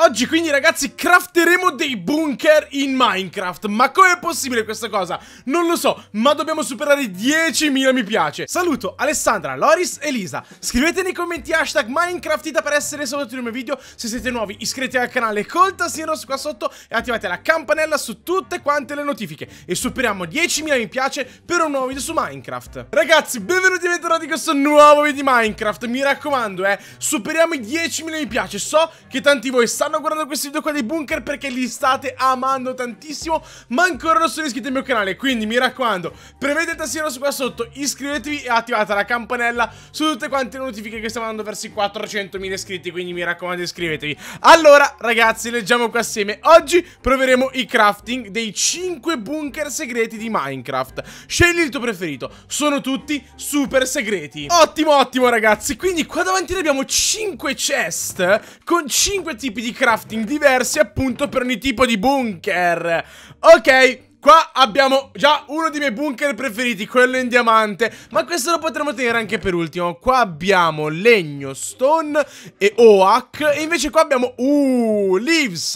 Oggi quindi ragazzi crafteremo dei bunker in Minecraft Ma com'è possibile questa cosa? Non lo so, ma dobbiamo superare 10.000 mi piace Saluto Alessandra, Loris e Lisa Scrivete nei commenti hashtag Minecraftita per essere salutati nel mio video Se siete nuovi iscrivetevi al canale col tassino qua sotto E attivate la campanella su tutte quante le notifiche E superiamo 10.000 mi piace per un nuovo video su Minecraft Ragazzi benvenuti e bentornati in questo nuovo video di Minecraft Mi raccomando eh, superiamo i 10.000 mi piace So che tanti di voi sapete stanno guardando questi video qua dei bunker perché li state amando tantissimo ma ancora non sono iscritti al mio canale quindi mi raccomando premete il tassino su qua sotto iscrivetevi e attivate la campanella su tutte quante le notifiche che stiamo andando verso i 400.000 iscritti quindi mi raccomando iscrivetevi allora ragazzi leggiamo qua assieme oggi proveremo i crafting dei 5 bunker segreti di Minecraft scegli il tuo preferito sono tutti super segreti ottimo ottimo ragazzi quindi qua davanti abbiamo 5 chest con 5 tipi di di crafting diversi appunto per ogni tipo di bunker. Ok, Qua abbiamo già uno dei miei bunker preferiti, quello in diamante Ma questo lo potremmo tenere anche per ultimo Qua abbiamo legno, stone e oak E invece qua abbiamo, uh, leaves,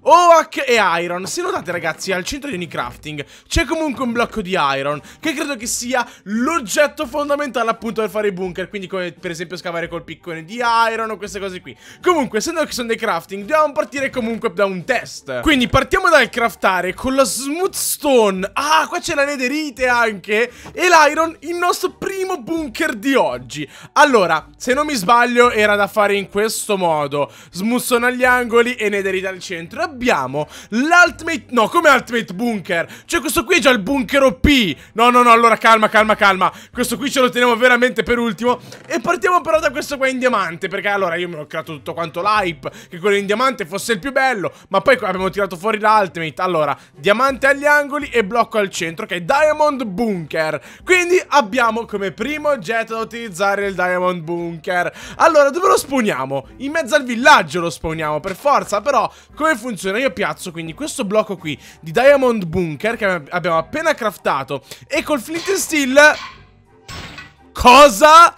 oak e iron Se notate ragazzi, al centro di ogni crafting c'è comunque un blocco di iron Che credo che sia l'oggetto fondamentale appunto per fare i bunker Quindi come per esempio scavare col piccone di iron o queste cose qui Comunque, essendo che sono dei crafting, dobbiamo partire comunque da un test Quindi partiamo dal craftare con la smooth Stone Ah qua c'è la nederite anche E l'iron il nostro primo bunker di oggi Allora se non mi sbaglio era da fare in questo modo Smussone agli angoli e nederite al centro Abbiamo l'ultimate No come ultimate bunker Cioè questo qui è già il bunker OP No no no allora calma calma calma Questo qui ce lo teniamo veramente per ultimo E partiamo però da questo qua in diamante Perché allora io me l'ho creato tutto quanto l'hype Che quello in diamante fosse il più bello Ma poi abbiamo tirato fuori l'ultimate Allora diamante agli angoli angoli e blocco al centro, che è Diamond Bunker. Quindi abbiamo come primo oggetto da utilizzare il Diamond Bunker. Allora, dove lo spawniamo? In mezzo al villaggio lo spawniamo, per forza, però come funziona? Io piazzo quindi questo blocco qui di Diamond Bunker che abbiamo appena craftato e col Flint Steel... Cosa?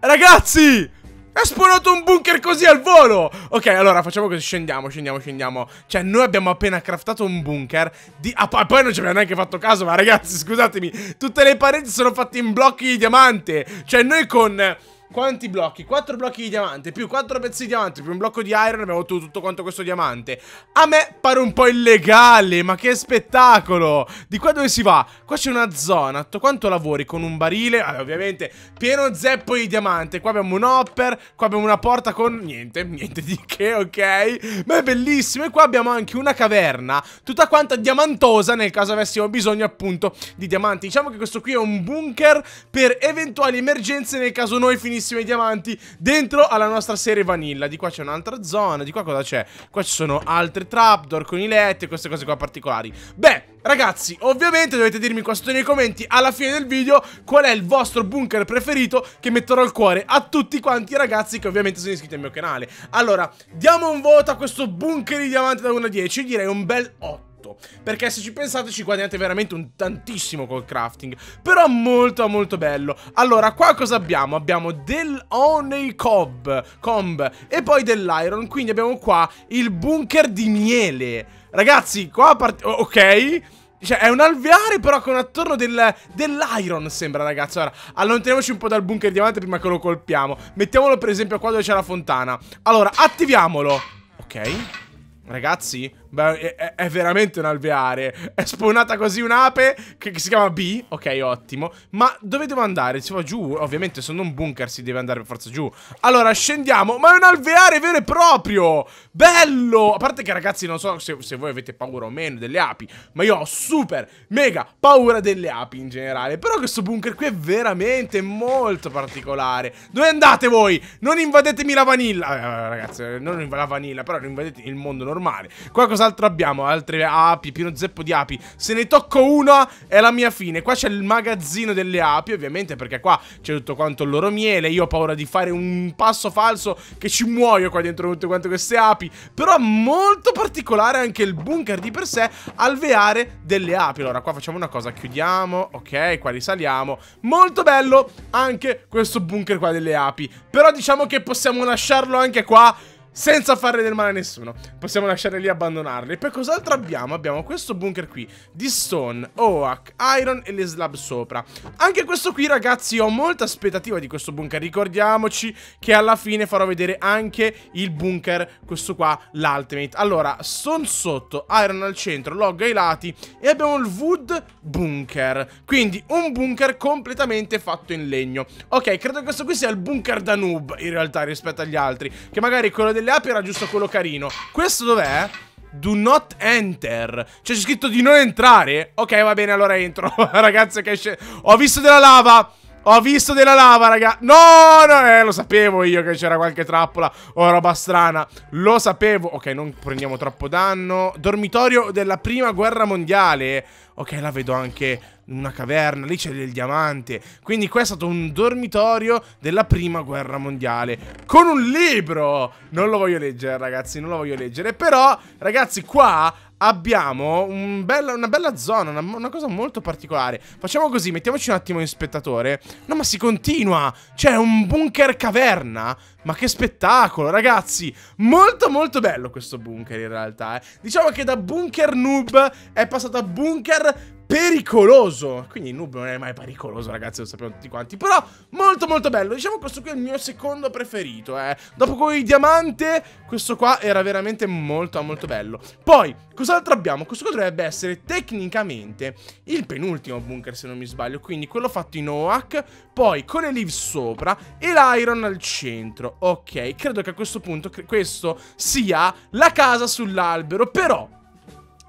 Ragazzi! Ha spawnato un bunker così al volo! Ok, allora facciamo così, scendiamo, scendiamo, scendiamo. Cioè, noi abbiamo appena craftato un bunker di... Ah, poi, poi non ci abbiamo neanche fatto caso, ma ragazzi, scusatemi. Tutte le pareti sono fatte in blocchi di diamante. Cioè, noi con... Quanti blocchi? 4 blocchi di diamante Più 4 pezzi di diamante Più un blocco di iron Abbiamo ottenuto tutto quanto questo diamante A me pare un po' illegale Ma che spettacolo Di qua dove si va? Qua c'è una zona Tu quanto lavori? Con un barile Allora ovviamente Pieno zeppo di diamante Qua abbiamo un hopper Qua abbiamo una porta con Niente Niente di che ok Ma è bellissimo E qua abbiamo anche una caverna Tutta quanta diamantosa Nel caso avessimo bisogno appunto Di diamanti Diciamo che questo qui è un bunker Per eventuali emergenze Nel caso noi finissimo tantissimi diamanti dentro alla nostra serie vanilla. Di qua c'è un'altra zona, di qua cosa c'è? Qua ci sono altre trapdoor con i letti e queste cose qua particolari. Beh, Ragazzi, ovviamente dovete dirmi qua sotto nei commenti alla fine del video qual è il vostro bunker preferito che metterò al cuore a tutti quanti i ragazzi che ovviamente sono iscritti al mio canale. Allora, diamo un voto a questo bunker di diamanti da 1 a 10, direi un bel 8 molto. Perché se ci pensate ci guadagnate veramente un tantissimo col crafting. Però molto molto bello. Allora, qua cosa abbiamo? Abbiamo del Honey Cob, comb e poi dell'iron. Quindi abbiamo qua il bunker di miele. Ragazzi, qua parte... Ok... Cioè, è un alveare però con attorno del, dell'iron, sembra, ragazzi. Ora, allontaniamoci un po' dal bunker di diamante prima che lo colpiamo. Mettiamolo, per esempio, qua dove c'è la fontana. Allora, attiviamolo. Ok. Ragazzi, beh, è, è, veramente un alveare. È spawnata così un'ape che, che, si chiama B. Ok, ottimo. Ma dove devo andare? Si va giù? Ovviamente, se un bunker si deve andare per forza giù. Allora, scendiamo. Ma è un alveare vero e proprio. Bello. A parte che, ragazzi, non so se, se voi avete paura o meno delle api. Ma io ho super, mega paura delle api in generale. Però questo bunker qui è veramente molto particolare. Dove andate voi? Non invadetemi la vanilla. Eh, ragazzi, eh, non la vanilla, però invadete il mondo normale normale. Qua cos'altro abbiamo? Altre api, pieno zeppo di api. Se ne tocco una è la mia fine. Qua c'è il magazzino delle api, ovviamente, perché qua c'è tutto quanto il loro miele. Io ho paura di fare un passo falso che ci muoio qua dentro tutte quante queste api. Però molto particolare anche il bunker di per sé alveare delle api. Allora, qua facciamo una cosa, chiudiamo, ok, qua risaliamo. Molto bello anche questo bunker qua delle api. Però diciamo che possiamo lasciarlo anche qua senza fare del male a nessuno. Possiamo lasciare lì e abbandonarli. E poi cos'altro abbiamo? Abbiamo questo bunker qui di stone, oak, iron e le slab sopra. Anche questo qui, ragazzi, ho molta aspettativa di questo bunker. Ricordiamoci che alla fine farò vedere anche il bunker, questo qua, l'ultimate. Allora, stone sotto, iron al centro, log ai lati e abbiamo il wood bunker. Quindi un bunker completamente fatto in legno. Ok, credo che questo qui sia il bunker da noob, in realtà, rispetto agli altri. Che magari quello delle le era giusto quello carino. Questo dov'è? Do not enter Cioè c'è scritto di non entrare Ok va bene allora entro Ragazzi che esce Ho visto della lava ho visto della lava, raga. No, no, eh, lo sapevo io che c'era qualche trappola o roba strana. Lo sapevo. Ok, non prendiamo troppo danno. Dormitorio della prima guerra mondiale. Ok, la vedo anche una caverna, lì c'è del diamante. Quindi questo è stato un dormitorio della prima guerra mondiale. Con un libro! Non lo voglio leggere, ragazzi, non lo voglio leggere. Però, ragazzi, qua abbiamo un bella, una bella zona, una, una, cosa molto particolare. Facciamo così, mettiamoci un attimo in spettatore. No, ma si continua! C'è un bunker caverna! Ma che spettacolo, ragazzi! Molto molto bello questo bunker in realtà, eh. Diciamo che da bunker noob è passato a bunker pericoloso. Quindi Noob non è mai pericoloso, ragazzi, lo sappiamo tutti quanti. Però molto molto bello. Diciamo che questo qui è il mio secondo preferito, eh. Dopo con il diamante, questo qua era veramente molto molto bello. Poi, cos'altro abbiamo? Questo qua dovrebbe essere tecnicamente il penultimo bunker, se non mi sbaglio. Quindi quello fatto in OAC, poi con le leaves sopra e l'iron al centro. Ok, credo che a questo punto questo sia la casa sull'albero, però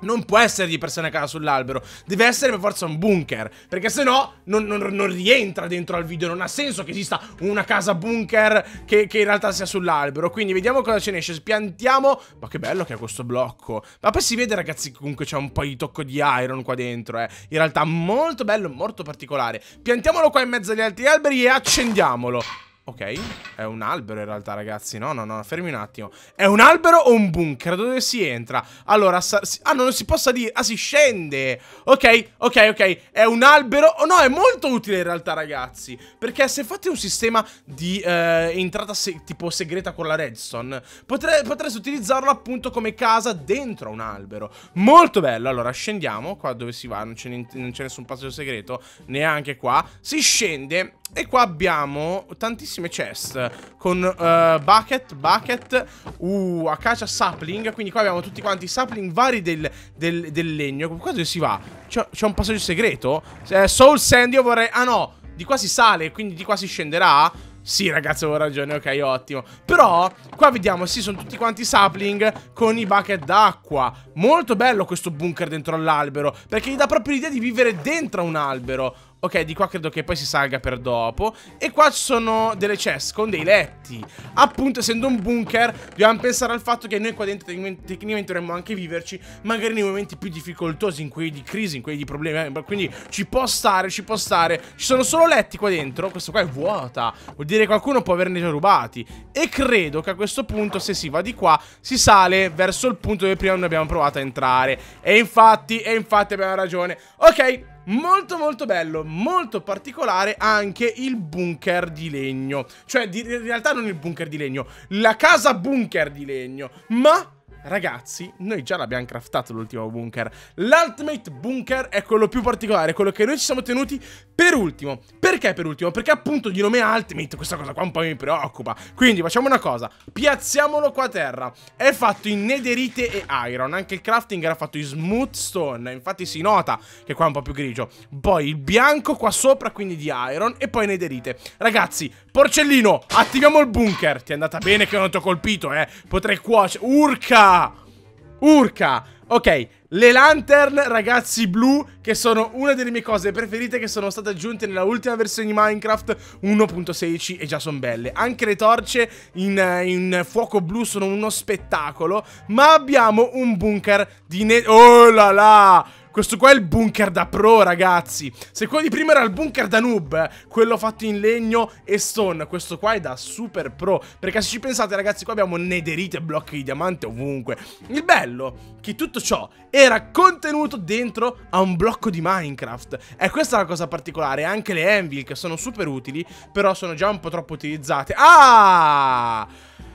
non può essere di persona cala sull'albero, deve essere per forza un bunker, perché se no non, non, non, rientra dentro al video, non ha senso che esista una casa bunker che, che in realtà sia sull'albero, quindi vediamo cosa ce ne esce, spiantiamo, ma che bello che ha questo blocco, ma poi si vede ragazzi comunque c'è un po' di tocco di iron qua dentro, eh. in realtà molto bello, molto particolare, piantiamolo qua in mezzo agli altri alberi e accendiamolo. Ok, è un albero in realtà ragazzi No, no, no, fermi un attimo È un albero o un bunker? Dove si entra? Allora, si ah non si possa dire Ah si scende Ok, ok, ok È un albero oh, No, è molto utile in realtà ragazzi Perché se fate un sistema di eh, entrata se tipo segreta con la redstone potre Potreste utilizzarlo appunto come casa dentro un albero Molto bello Allora, scendiamo Qua dove si va Non c'è nessun passaggio segreto Neanche qua Si scende e qua abbiamo tantissime chest con uh, bucket, bucket, uh, acacia sapling. Quindi qua abbiamo tutti quanti i sapling vari del, del, del legno. Qua dove si va? C'è un passaggio segreto? Eh, Soul Sand io vorrei... Ah no, di qua si sale, quindi di qua si scenderà. Sì, ragazzi, avevo ragione, ok, ottimo. Però, qua vediamo, sì, sono tutti quanti sapling con i bucket d'acqua. Molto bello questo bunker dentro all'albero, perché gli dà proprio l'idea di vivere dentro un albero. Ok, di qua credo che poi si salga per dopo. E qua ci sono delle chest con dei letti. Appunto, essendo un bunker, dobbiamo pensare al fatto che noi qua dentro tecnicamente dovremmo anche viverci, magari nei momenti più difficoltosi, in quelli di crisi, in quelli di problemi. Eh, quindi ci può stare, ci può stare. Ci sono solo letti qua dentro. Questo qua è vuota. Vuol dire che qualcuno può averne già rubati. E credo che a questo punto, se si va di qua, si sale verso il punto dove prima noi abbiamo provato a entrare. E infatti, e infatti abbiamo ragione. Ok. Molto molto bello, molto particolare anche il bunker di legno. Cioè, di, in realtà non il bunker di legno, la casa bunker di legno. Ma Ragazzi, noi già l'abbiamo craftato l'ultimo bunker. L'ultimate bunker è quello più particolare, quello che noi ci siamo tenuti per ultimo. Perché per ultimo? Perché appunto di nome ultimate questa cosa qua un po' mi preoccupa. Quindi facciamo una cosa, piazziamolo qua a terra. È fatto in nederite e iron, anche il crafting era fatto in smooth stone, infatti si nota che qua è un po' più grigio. Poi il bianco qua sopra, quindi di iron, e poi nederite. Ragazzi, porcellino, attiviamo il bunker. Ti è andata bene che non ti ho colpito, eh. Potrei cuocere... Urca! Urca! Ok, le lantern, ragazzi, blu, che sono una delle mie cose preferite che sono state aggiunte nella ultima versione di Minecraft 1.16 e già sono belle. Anche le torce in, in, fuoco blu sono uno spettacolo, ma abbiamo un bunker di... Ne oh là là! Questo qua è il bunker da pro, ragazzi. Se quello di prima era il bunker da noob, quello fatto in legno e stone, questo qua è da super pro. Perché se ci pensate, ragazzi, qua abbiamo nederite, e blocchi di diamante ovunque. Il bello è che tutto ciò era contenuto dentro a un blocco di Minecraft. E questa è la cosa particolare. Anche le anvil, che sono super utili, però sono già un po' troppo utilizzate. Ah!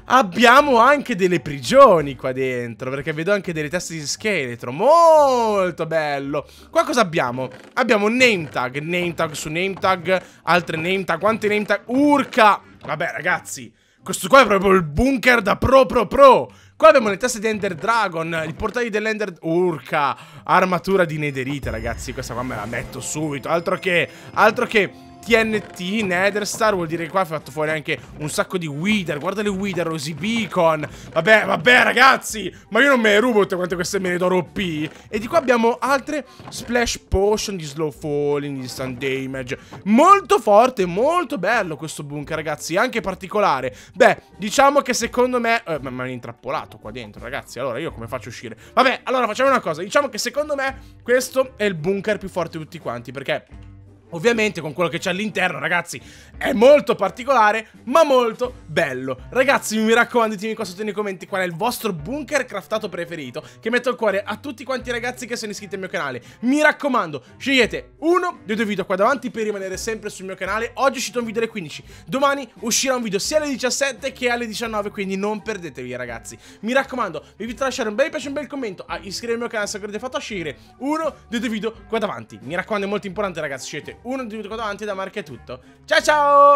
Abbiamo anche delle prigioni qua dentro Perché vedo anche delle teste di scheletro Molto bello Qua cosa abbiamo? Abbiamo name tag Name tag su name tag Altre name tag Quanti name tag? Urca Vabbè ragazzi Questo qua è proprio il bunker da pro pro pro Qua abbiamo le teste di Ender Dragon, i portali dell'Ender... Urca, armatura di nederite ragazzi, questa qua me la metto subito, altro che... Altro che TNT, Nether vuol dire che qua ha fatto fuori anche un sacco di Wither, guarda le Wither, Rosy Beacon, vabbè, vabbè ragazzi, ma io non me ne rubo tutte quante queste me ne d'oro OP, e di qua abbiamo altre Splash Potion di Slow Falling, di Stun Damage, molto forte, molto bello questo bunker ragazzi, anche particolare, beh, diciamo che secondo me, eh, ma mi hanno intrappolato qua dentro ragazzi, allora io come faccio a uscire? Vabbè, allora facciamo una cosa, diciamo che secondo me questo è il bunker più forte di tutti quanti, perché... Ovviamente con quello che c'è all'interno, ragazzi, è molto particolare, ma molto bello. Ragazzi, mi raccomando, ditemi qua sotto nei commenti qual è il vostro bunker craftato preferito, che metto al cuore a tutti quanti i ragazzi che sono iscritti al mio canale. Mi raccomando, scegliete uno dei due video qua davanti per rimanere sempre sul mio canale. Oggi è uscito un video alle 15, domani uscirà un video sia alle 17 che alle 19, quindi non perdetevi, ragazzi. Mi raccomando, vi invito a lasciare un bel piace, un bel commento, a iscrivervi al mio canale se avrete fatto a scegliere uno dei due video qua davanti. Mi raccomando, è molto importante, ragazzi, scegliete uno di avanti da Marco è tutto. Ciao ciao!